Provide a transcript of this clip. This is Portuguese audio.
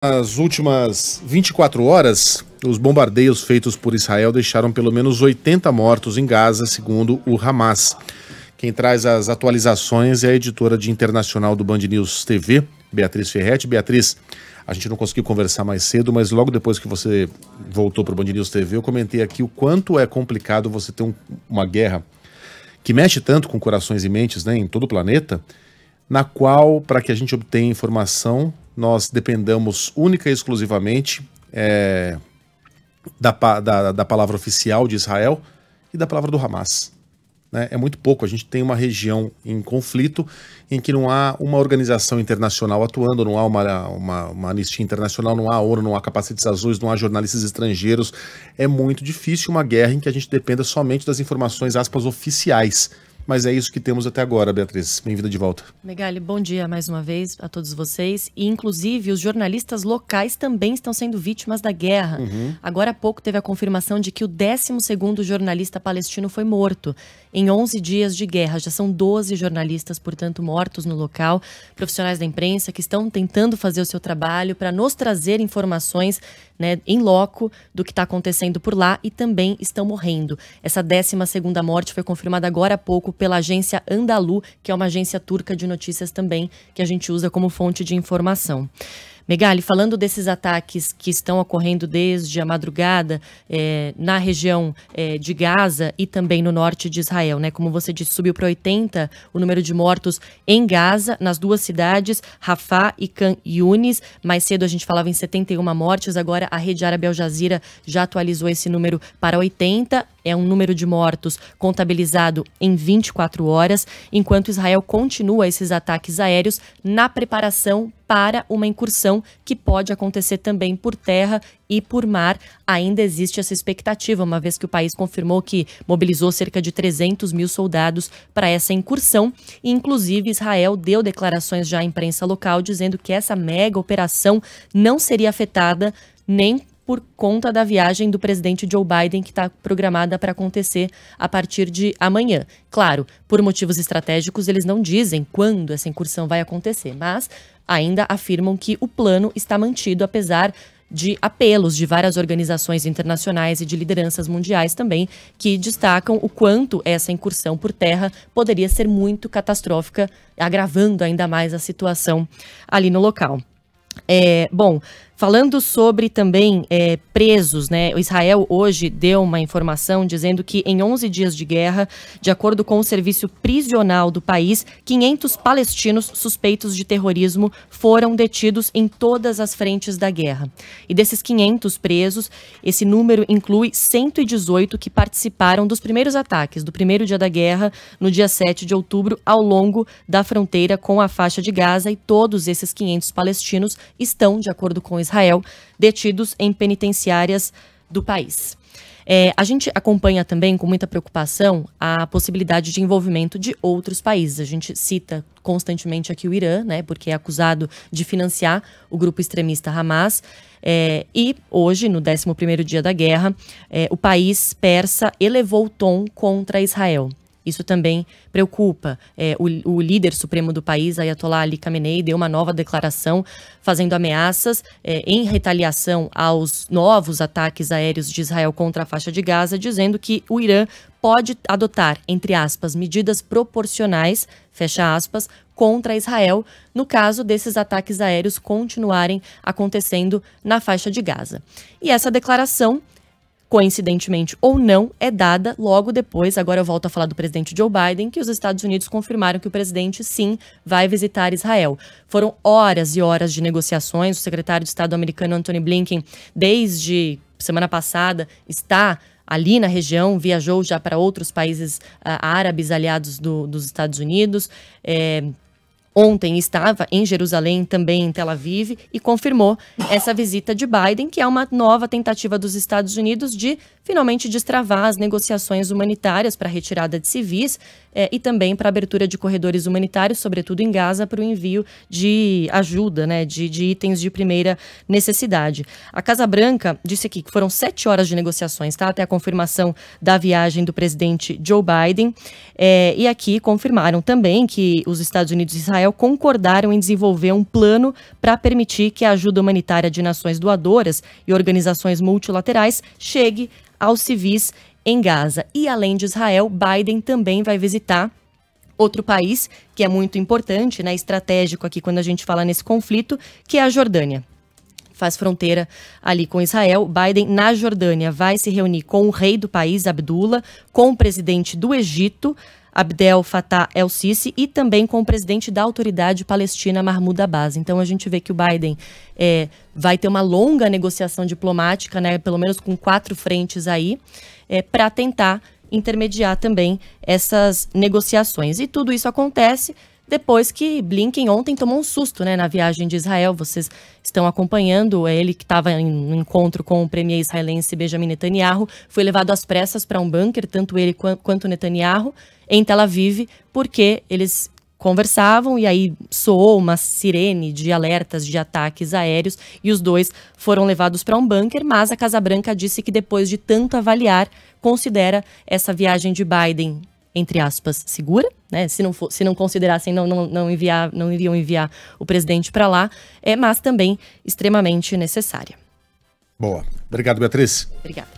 Nas últimas 24 horas, os bombardeios feitos por Israel deixaram pelo menos 80 mortos em Gaza, segundo o Hamas. Quem traz as atualizações é a editora de internacional do Band News TV, Beatriz Ferretti. Beatriz, a gente não conseguiu conversar mais cedo, mas logo depois que você voltou para o Band News TV, eu comentei aqui o quanto é complicado você ter um, uma guerra que mexe tanto com corações e mentes né, em todo o planeta, na qual, para que a gente obtenha informação, nós dependamos única e exclusivamente é, da, da, da, palavra oficial de Israel e da palavra do Hamas. Né? É muito pouco. A gente tem uma região em conflito em que não há uma organização internacional atuando, não há uma, uma, uma anistia internacional, não há ONU, não há capacetes azuis, não há jornalistas estrangeiros. É muito difícil uma guerra em que a gente dependa somente das informações, aspas, oficiais mas é isso que temos até agora, Beatriz. Bem-vinda de volta. Megali, bom dia mais uma vez a todos vocês. E, inclusive, os jornalistas locais também estão sendo vítimas da guerra. Uhum. Agora há pouco teve a confirmação de que o 12º jornalista palestino foi morto. Em 11 dias de guerra, já são 12 jornalistas, portanto, mortos no local. Profissionais da imprensa que estão tentando fazer o seu trabalho para nos trazer informações né, em loco do que está acontecendo por lá e também estão morrendo. Essa 12ª morte foi confirmada agora há pouco pela agência Andalu, que é uma agência turca de notícias também, que a gente usa como fonte de informação. Megali, falando desses ataques que estão ocorrendo desde a madrugada é, na região é, de Gaza e também no norte de Israel, né? Como você disse, subiu para 80 o número de mortos em Gaza, nas duas cidades, Rafah e Khan Yunis. Mais cedo a gente falava em 71 mortes, agora a Rede Árabe Al Jazeera já atualizou esse número para 80 é um número de mortos contabilizado em 24 horas, enquanto Israel continua esses ataques aéreos na preparação para uma incursão que pode acontecer também por terra e por mar. Ainda existe essa expectativa, uma vez que o país confirmou que mobilizou cerca de 300 mil soldados para essa incursão. E, inclusive, Israel deu declarações já à imprensa local dizendo que essa mega operação não seria afetada nem por conta da viagem do presidente Joe Biden, que está programada para acontecer a partir de amanhã. Claro, por motivos estratégicos, eles não dizem quando essa incursão vai acontecer, mas ainda afirmam que o plano está mantido, apesar de apelos de várias organizações internacionais e de lideranças mundiais também, que destacam o quanto essa incursão por terra poderia ser muito catastrófica, agravando ainda mais a situação ali no local. É, bom, Falando sobre também é, presos, né? O Israel hoje deu uma informação dizendo que em 11 dias de guerra, de acordo com o serviço prisional do país, 500 palestinos suspeitos de terrorismo foram detidos em todas as frentes da guerra. E desses 500 presos, esse número inclui 118 que participaram dos primeiros ataques do primeiro dia da guerra, no dia 7 de outubro, ao longo da fronteira com a faixa de Gaza, e todos esses 500 palestinos estão, de acordo com Israel detidos em penitenciárias do país. É, a gente acompanha também com muita preocupação a possibilidade de envolvimento de outros países. A gente cita constantemente aqui o Irã, né, porque é acusado de financiar o grupo extremista Hamas. É, e hoje, no 11 primeiro dia da guerra, é, o país persa elevou o tom contra Israel. Isso também preocupa. É, o, o, líder supremo do país, Ayatollah Ali Khamenei, deu uma nova declaração fazendo ameaças é, em retaliação aos novos ataques aéreos de Israel contra a faixa de Gaza, dizendo que o Irã pode adotar, entre aspas, medidas proporcionais, fecha aspas, contra Israel, no caso desses ataques aéreos continuarem acontecendo na faixa de Gaza. E essa declaração coincidentemente ou não, é dada logo depois. Agora eu volto a falar do presidente Joe Biden, que os Estados Unidos confirmaram que o presidente sim vai visitar Israel. Foram horas e horas de negociações. O secretário de Estado americano Antony Blinken, desde semana passada, está ali na região, viajou já para outros países uh, árabes aliados do, dos Estados Unidos. É, ontem estava em Jerusalém, também em Tel Aviv, e confirmou essa visita de Biden, que é uma nova tentativa dos Estados Unidos de finalmente destravar as negociações humanitárias para a retirada de civis eh, e também para a abertura de corredores humanitários, sobretudo em Gaza, para o envio de ajuda, né, de, de itens de primeira necessidade. A Casa Branca disse aqui que foram sete horas de negociações, tá, até a confirmação da viagem do presidente Joe Biden, eh, e aqui confirmaram também que os Estados Unidos e Israel Israel concordaram em desenvolver um plano para permitir que a ajuda humanitária de nações doadoras e organizações multilaterais chegue aos civis em Gaza. E além de Israel, Biden também vai visitar outro país que é muito importante, né, estratégico aqui quando a gente fala nesse conflito, que é a Jordânia faz fronteira ali com Israel. Biden, na Jordânia, vai se reunir com o rei do país, Abdullah, com o presidente do Egito, Abdel Fattah el-Sisi e também com o presidente da autoridade palestina, Mahmoud Abbas. Então a gente vê que o Biden é, vai ter uma longa negociação diplomática, né, pelo menos com quatro frentes aí, é, para tentar intermediar também essas negociações. E tudo isso acontece depois que Blinken ontem tomou um susto né, na viagem de Israel. Vocês estão acompanhando, é ele que estava em um encontro com o premier israelense Benjamin Netanyahu, foi levado às pressas para um bunker, tanto ele quanto Netanyahu, em Tel Aviv, porque eles conversavam e aí soou uma sirene de alertas de ataques aéreos e os dois foram levados para um bunker, mas a Casa Branca disse que depois de tanto avaliar, considera essa viagem de Biden entre aspas, segura, né? Se não, for, se não considerassem, não, não, não, enviar, não iriam enviar o presidente para lá, é, mas também extremamente necessária. Boa. Obrigado, Beatriz. Obrigada.